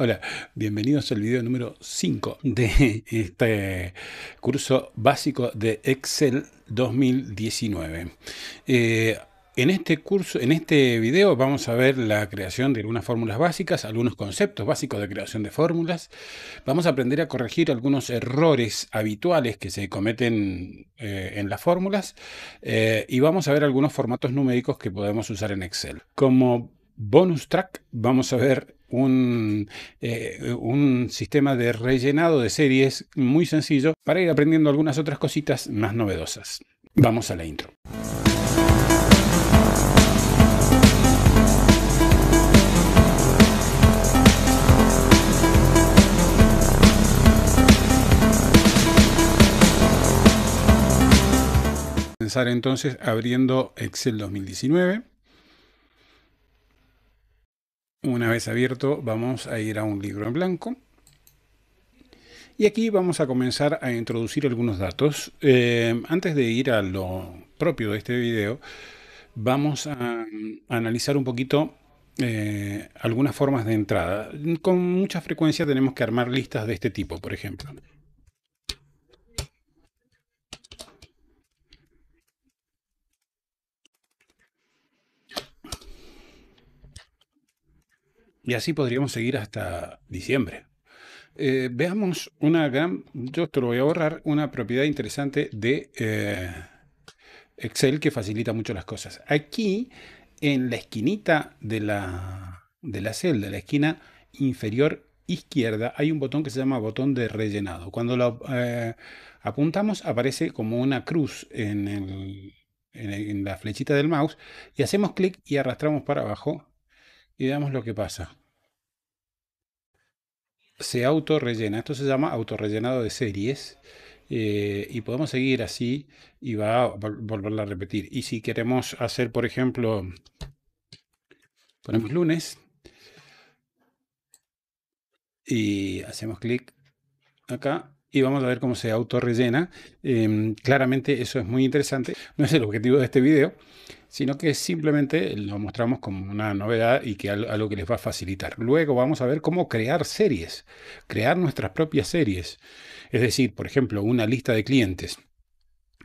Hola, bienvenidos al video número 5 de este curso básico de Excel 2019. Eh, en este curso, en este video vamos a ver la creación de algunas fórmulas básicas, algunos conceptos básicos de creación de fórmulas. Vamos a aprender a corregir algunos errores habituales que se cometen eh, en las fórmulas eh, y vamos a ver algunos formatos numéricos que podemos usar en Excel. Como bonus track vamos a ver eh, un, sistema de rellenado de series muy sencillo para ir aprendiendo algunas otras cositas más novedosas. Vamos a la intro. entonces abriendo Excel 2019. Una vez abierto vamos a ir a un libro en blanco. Y aquí vamos a comenzar a introducir algunos datos. Eh, antes de ir a lo propio de este video, vamos a, analizar un poquito eh, algunas formas de entrada. Con mucha frecuencia tenemos que armar listas de este tipo, por ejemplo. Y así podríamos seguir hasta diciembre. Eh, veamos una gran, yo te lo voy a borrar, una propiedad interesante de eh, Excel que facilita mucho las cosas. Aquí, en la esquinita de la, de la celda, la esquina inferior izquierda, hay un botón que se llama botón de rellenado. Cuando lo eh, apuntamos, aparece como una cruz en la flechita del mouse y hacemos clic y arrastramos para abajo y veamos lo que pasa. Se autorrellena. Esto se llama autorrellenado de series. Eh, y podemos seguir así y va a volverla a repetir. Y si queremos hacer, por ejemplo, ponemos lunes y hacemos clic acá y vamos a ver cómo se autorrellena. rellena em, claramente eso es muy interesante. No es el objetivo de este video, sino que simplemente lo mostramos como una novedad y que algo que les va a facilitar. Luego vamos a ver cómo crear series, crear nuestras propias series. Es decir, por ejemplo, una lista de clientes.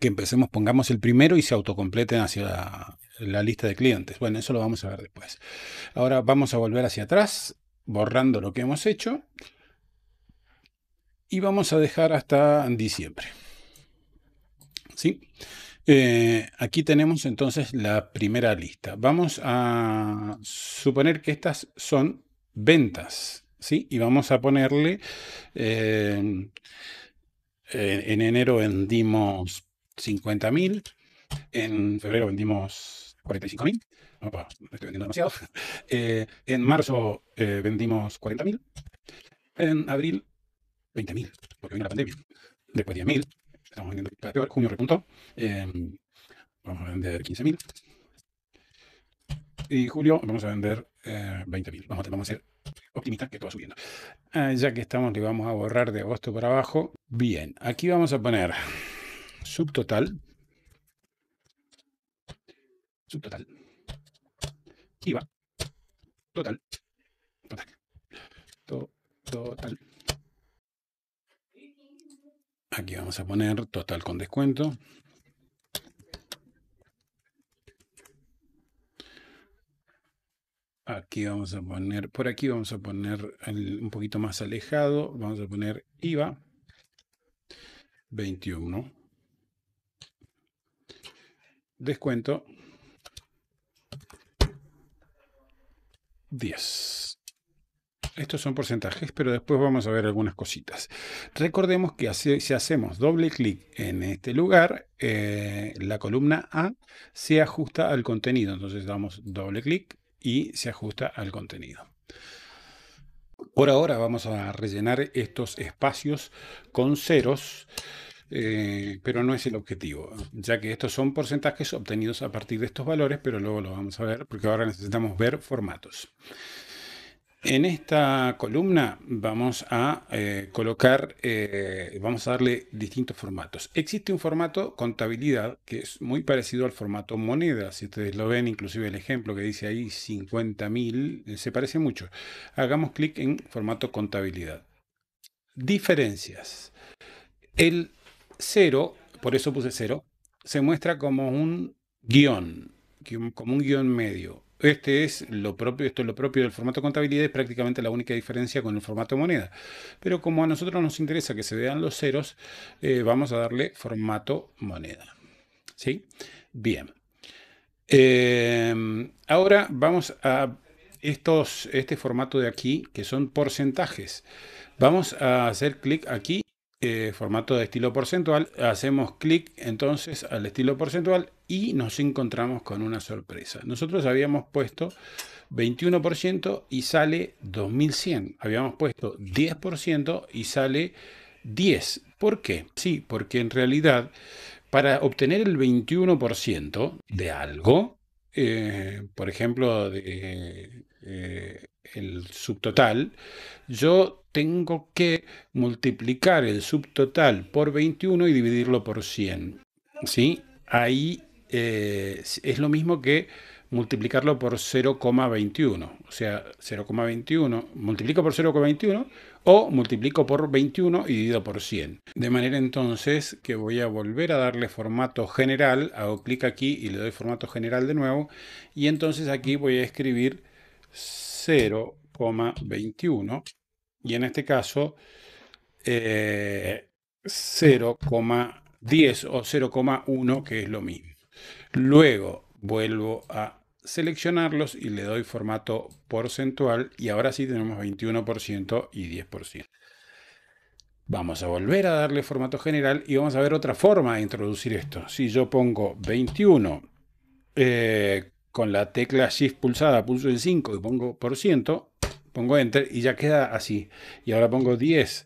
Que empecemos, pongamos el primero y se autocompleten hacia la, la lista de clientes. Bueno, eso lo vamos a ver después. Ahora vamos a volver hacia atrás, borrando lo que hemos hecho. Y vamos a dejar hasta diciembre. ¿Sí? Eh, aquí tenemos entonces la primera lista. Vamos a suponer que estas son ventas, ¿sí? Y vamos a ponerle, eh, en enero vendimos 50.000, en febrero vendimos 45.000. Opa, no estoy vendiendo demasiado. Eh, en marzo vendimos 40.000. En abril, 20.000, porque vino la pandemia. Después 10.000 estamos vendiendo el junio repunto em, vamos a vender 15.000 y julio vamos a vender 20.000, eh, vamos a, vamos a ser optimistas que todo va subiendo. Ah, ya que estamos, le vamos a borrar de agosto para abajo. Bien, aquí vamos a poner subtotal, subtotal, IVA, total, total, total. Aquí vamos a poner total con descuento. Aquí vamos a poner, por aquí vamos a poner un poquito más alejado, vamos a poner IVA 21. Descuento 10. Estos son porcentajes, pero después vamos a ver algunas cositas. Recordemos que si hacemos doble clic en este lugar, eh, la columna A se ajusta al contenido. Entonces damos doble clic y se ajusta al contenido. Por ahora vamos a rellenar estos espacios con ceros. Eh, pero no es el objetivo, ya que estos son porcentajes obtenidos a partir de estos valores, pero luego lo vamos a ver porque ahora necesitamos ver formatos. En esta columna vamos a eh, colocar, eh, vamos a darle distintos formatos. Existe un formato contabilidad que es muy parecido al formato moneda. Si ustedes lo ven, inclusive el ejemplo que dice ahí 50.000, eh, se parece mucho. Hagamos clic en formato contabilidad. Diferencias. El cero, por eso puse cero, se muestra como un guión, como un guión medio este es lo propio, esto es lo propio del formato contabilidad, es prácticamente la única diferencia con el formato moneda. Pero como a nosotros nos interesa que se vean los ceros, eh, vamos a darle formato moneda. ¿Sí? Bien. Eh, ahora vamos a estos, este formato de aquí, que son porcentajes. Vamos a hacer clic aquí, eh, formato de estilo porcentual. Hacemos clic entonces al estilo porcentual y nos encontramos con una sorpresa. Nosotros habíamos puesto 21% y sale 2100. Habíamos puesto 10% y sale 10. ¿Por qué? Sí, porque en realidad para obtener el 21% de algo, eh, por ejemplo, eh, el subtotal, yo tengo que multiplicar el subtotal por 21 y dividirlo por 100. ¿Sí? Ahí eh, es lo mismo que multiplicarlo por 0,21. O sea, 0,21 multiplico por 0,21 o multiplico por 21 y divido por 100. De manera entonces que voy a volver a darle formato general, hago clic aquí y le doy formato general de nuevo y entonces aquí voy a escribir 0,21 y en este caso 0,10 eh, o 0,1 que es lo mismo. Luego vuelvo a seleccionarlos y le doy formato porcentual y ahora sí tenemos 21% y 10%. Vamos a volver a darle formato general y vamos a ver otra forma de introducir esto. Si yo pongo 21 eh, con la tecla Shift pulsada, pulso en 5 y pongo por ciento, pongo Enter y ya queda así. Y ahora pongo 10%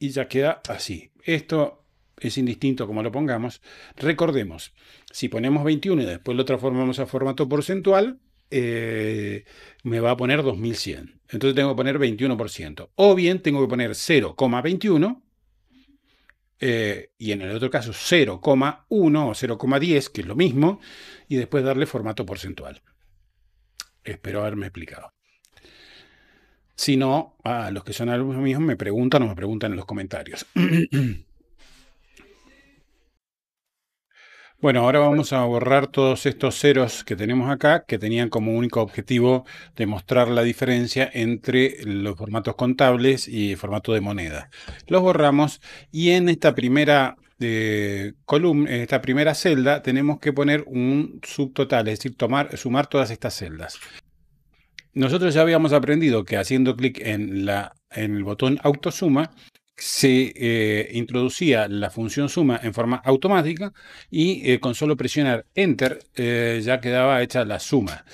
y ya queda así. Esto es indistinto como lo pongamos, recordemos, si ponemos 21 y después lo transformamos a formato porcentual, eh, me va a poner 2100. Entonces tengo que poner 21%. O bien tengo que poner 0,21. Eh, y en el otro caso 0,1 o 0,10, que es lo mismo, y después darle formato porcentual. Espero haberme explicado. Si no, a los que son alumnos míos me preguntan o me preguntan en los comentarios. Bueno, ahora vamos a borrar todos estos ceros que tenemos acá, que tenían como único objetivo demostrar la diferencia entre los formatos contables y formato de moneda. Los borramos y en esta primera eh, columna, esta primera celda, tenemos que poner un subtotal, es decir, tomar, sumar todas estas celdas. Nosotros ya habíamos aprendido que haciendo clic en, en el botón autosuma, se eh, introducía la función suma en forma automática y eh, con solo presionar Enter eh, ya quedaba hecha la suma.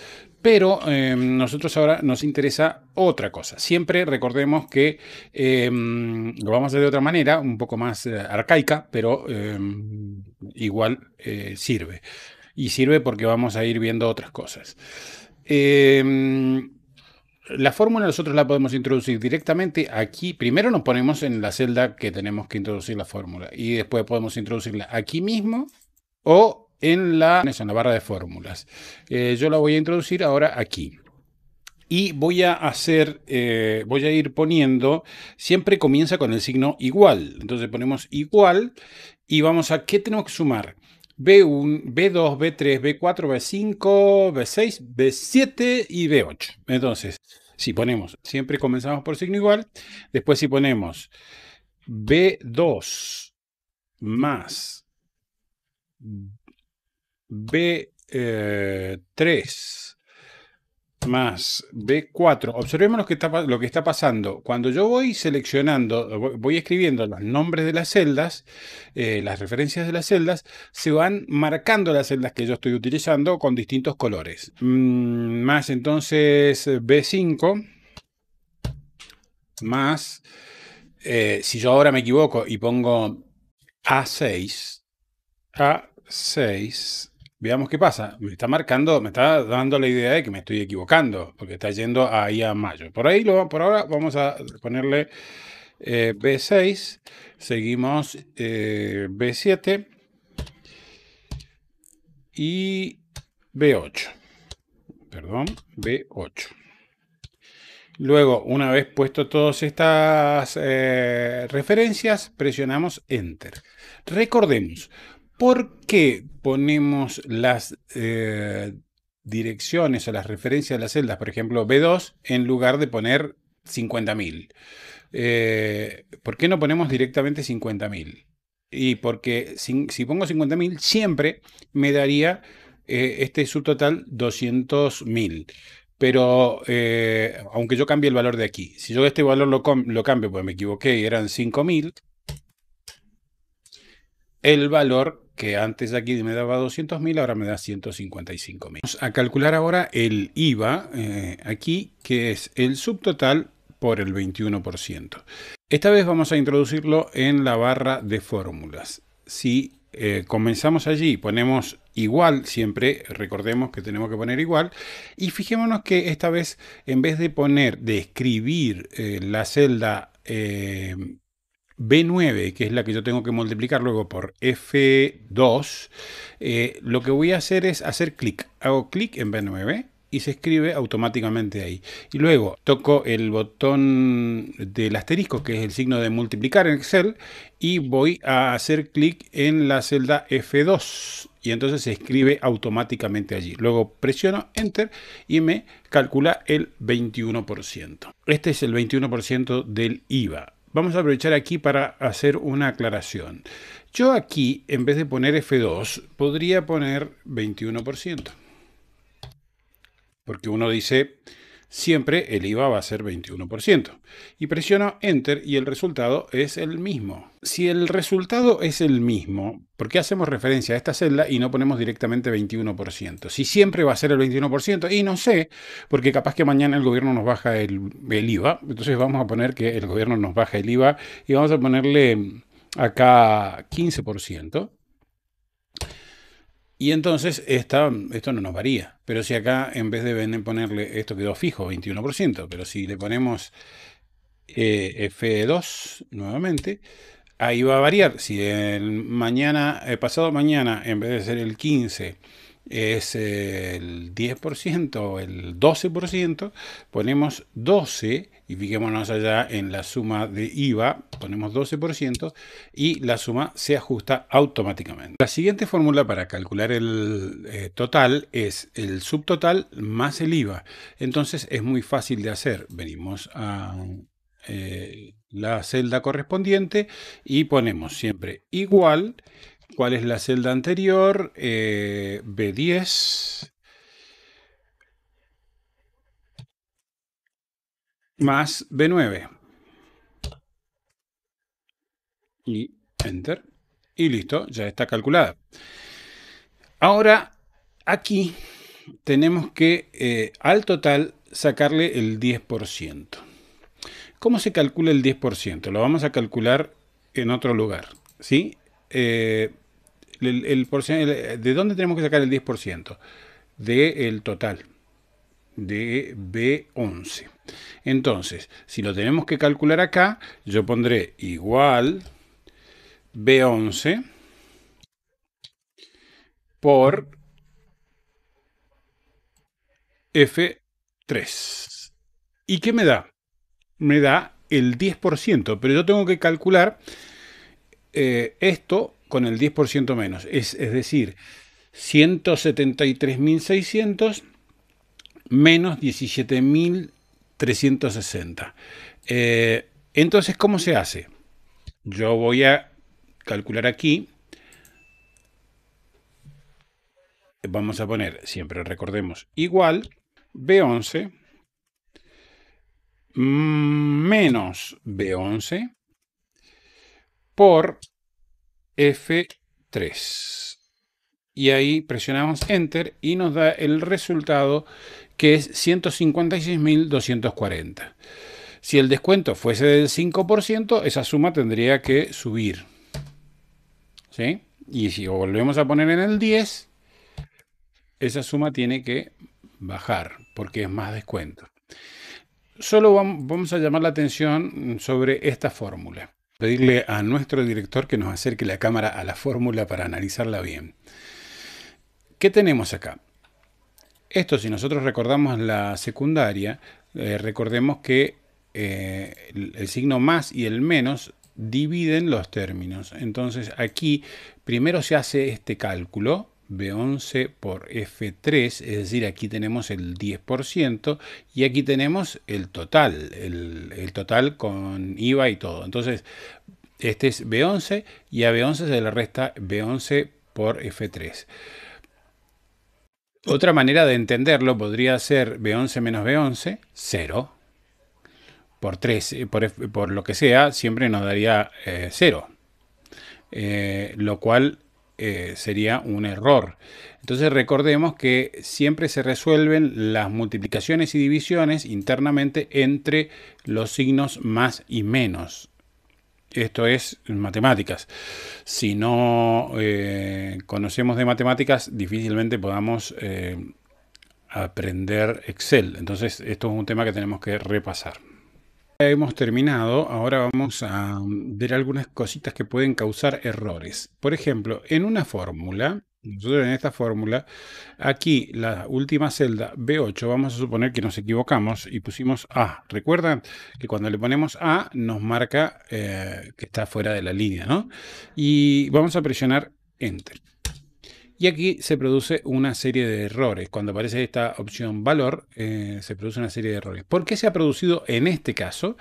Pero nosotros ahora nos interesa otra cosa. Siempre recordemos que lo vamos a hacer de otra manera, un poco más arcaica, pero igual sirve. Y sirve porque vamos a ir viendo otras cosas la fórmula nosotros la podemos introducir directamente aquí. Primero nos ponemos en la celda que tenemos que introducir la fórmula y después podemos introducirla aquí mismo o en la, en barra de fórmulas. Eh, yo la voy a introducir ahora aquí. Y voy a hacer, eh, voy a ir poniendo, siempre comienza con el signo igual. Entonces ponemos igual y vamos a, ¿qué tenemos que sumar? B1, B2, B3, B4, B5, B6, B7 y B8. Entonces, si ponemos, siempre comenzamos por signo igual, después si ponemos B2 más B3 eh, más B4. Observemos lo que, está, lo que está pasando. Cuando yo voy seleccionando, eh, voy escribiendo los nombres de las celdas, eh, las referencias de las celdas, se van marcando las celdas que yo estoy utilizando con distintos colores. Mm, más entonces eh, B5, más, si yo ahora me equivoco y pongo A6, A6, veamos qué pasa. Me está marcando, me está dando la idea de que me estoy equivocando, porque está yendo ahí a mayo. Por ahí, lo, por ahora, vamos a ponerle eh, B6, seguimos eh, B7 y B8. Perdón, B8. Luego, una vez puesto todas estas eh, referencias, presionamos Enter. Recordemos, ¿Por qué ponemos las eh, direcciones o las referencias de las celdas, por ejemplo, B2, en lugar de poner 50.000? Eh, ¿Por qué no ponemos directamente 50.000? Y porque si, pongo 50.000, siempre me daría eh, este subtotal 200.000. Pero eh, aunque yo cambie el valor de aquí, si yo este valor lo, cambio, pues me equivoqué, eran 5.000, el valor que antes aquí me daba 200.000, ahora me da 155.000. Vamos a calcular ahora el IVA eh, aquí, que es el subtotal por el 21%. Esta vez vamos a introducirlo en la barra de fórmulas. Si eh, comenzamos allí, ponemos igual, siempre recordemos que tenemos que poner igual, y fijémonos que esta vez en vez de poner, de escribir eh, la celda B9, que es la que yo tengo que multiplicar luego por F2, eh, lo que voy a hacer es hacer clic. Hago clic en B9 y se escribe automáticamente ahí. Y luego toco el botón del asterisco, que es el signo de multiplicar en Excel, y voy a hacer clic en la celda F2 y entonces se escribe automáticamente allí. Luego presiono Enter y me calcula el 21%. Este es el 21% del IVA vamos a aprovechar aquí para hacer una aclaración. Yo aquí, en vez de poner F2, podría poner 21%. Porque uno dice, Siempre el IVA va a ser 21%. Y presiono Enter y el resultado es el mismo. Si el resultado es el mismo, ¿por qué hacemos referencia a esta celda y no ponemos directamente 21%? Si siempre va a ser el 21%, y no sé, porque capaz que mañana el gobierno nos baja el, IVA, entonces vamos a poner que el gobierno nos baja el IVA y vamos a ponerle acá 15%. Y entonces esto no nos varía. Pero si acá en vez de ponerle, esto quedó fijo, 21%, pero si le ponemos eh, F2 nuevamente, ahí va a variar. Si el mañana, pasado mañana, en vez de ser el 15, es el 10%, o el 12%, ponemos 12 y fijémonos allá en la suma de IVA, ponemos 12% y la suma se ajusta automáticamente. La siguiente fórmula para calcular el eh, total es el subtotal más el IVA. Entonces es muy fácil de hacer. Venimos a eh, la celda correspondiente y ponemos siempre igual cuál es la celda anterior, eh, B10, más B9. Y enter. Y listo, ya está calculada. Ahora, aquí tenemos que eh, al total sacarle el 10%. ¿Cómo se calcula el 10%? Lo vamos a calcular en otro lugar. ¿sí? Eh, ¿De dónde tenemos que sacar el 10%? Del el total de B11. Entonces, si lo tenemos que calcular acá, yo pondré igual B11 por F3. ¿Y qué me da? Me da el 10%, pero yo tengo que calcular eh, esto con el 10% menos. Es, decir, 173.600 menos 17.360. Eh, entonces, ¿cómo se hace? Yo voy a calcular aquí. Vamos a poner, siempre recordemos, igual B11 menos B11 por F3. Y ahí presionamos Enter y nos da el resultado que es 156.240. Si el descuento fuese del 5%, esa suma tendría que subir. Y si volvemos a poner en el 10, esa suma tiene que bajar porque es más descuento. Solo vamos a llamar la atención sobre esta fórmula pedirle a nuestro director que nos acerque la cámara a la fórmula para analizarla bien. ¿Qué tenemos acá? Esto, si nosotros recordamos la secundaria, eh, recordemos que eh, el signo más y el menos dividen los términos. Entonces aquí primero se hace este cálculo, B11 por F3, es decir, aquí tenemos el 10% y aquí tenemos el total, el, total con IVA y todo. Entonces, este es B11 y a B11 se le resta B11 por F3. Otra manera de entenderlo podría ser B11 menos B11, 0. Por 3, eh, por, lo que sea, siempre nos daría 0. Eh, eh, lo cual eh, sería un error. Entonces recordemos que siempre se resuelven las multiplicaciones y divisiones internamente entre los signos más y menos. Esto es matemáticas. Si no eh, conocemos de matemáticas, difícilmente podamos eh, aprender Excel. Entonces, esto es un tema que tenemos que repasar hemos terminado, ahora vamos a mm, ver algunas cositas que pueden causar errores. Por ejemplo, en una fórmula, nosotros en esta fórmula, aquí la última celda B8, vamos a suponer que nos equivocamos y pusimos A. Recuerdan que cuando le ponemos A nos marca eh, que está fuera de la línea, ¿no? Y vamos a presionar Enter. Y aquí se produce una serie de errores. Cuando aparece esta opción valor, eh, se produce una serie de errores. ¿Por qué se ha producido en este caso?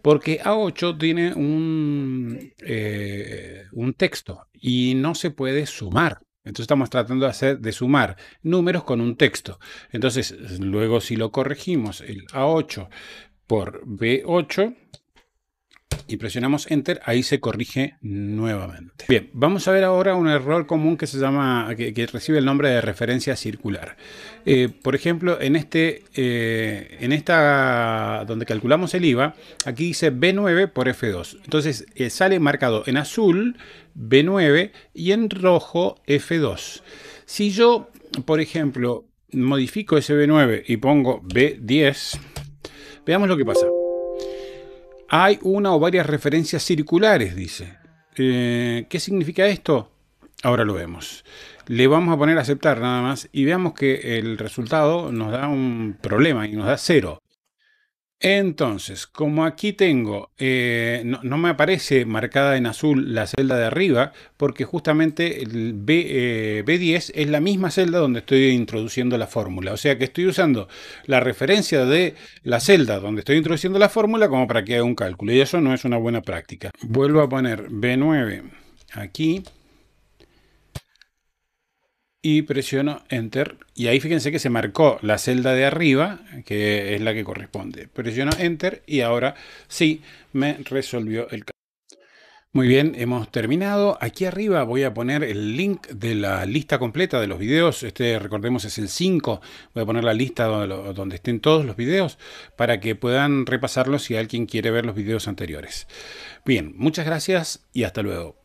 Porque A8 tiene un, eh, un texto y no se puede sumar. Entonces estamos tratando de hacer de sumar números con un texto. Entonces, luego si lo corregimos el A8 por B8, y presionamos Enter, ahí se corrige nuevamente. Bien, vamos a ver ahora un error común que se llama, que, recibe el nombre de referencia circular. Eh, por ejemplo, en este, eh, en esta, donde calculamos el IVA, aquí dice B9 por F2. Entonces eh, sale marcado en azul B9 y en rojo F2. Si yo, por ejemplo, modifico ese B9 y pongo B10, veamos lo que pasa. Hay una o varias referencias circulares, dice. Eh, ¿Qué significa esto? Ahora lo vemos. Le vamos a poner a aceptar nada más y veamos que el resultado nos da un problema y nos da cero. Entonces, como aquí tengo, eh, no, me aparece marcada en azul la celda de arriba, porque justamente el B, eh, B10 es la misma celda donde estoy introduciendo la fórmula. O sea que estoy usando la referencia de la celda donde estoy introduciendo la fórmula como para que haga un cálculo. Y eso no es una buena práctica. Vuelvo a poner B9 aquí y presiono Enter. Y ahí fíjense que se marcó la celda de arriba, que es la que corresponde. Presiono Enter y ahora sí me resolvió el caso. Muy bien, hemos terminado. Aquí arriba voy a poner el link de la lista completa de los videos. Este, recordemos, es el 5. Voy a poner la lista donde, estén todos los videos para que puedan repasarlos si alguien quiere ver los videos anteriores. Bien, muchas gracias y hasta luego.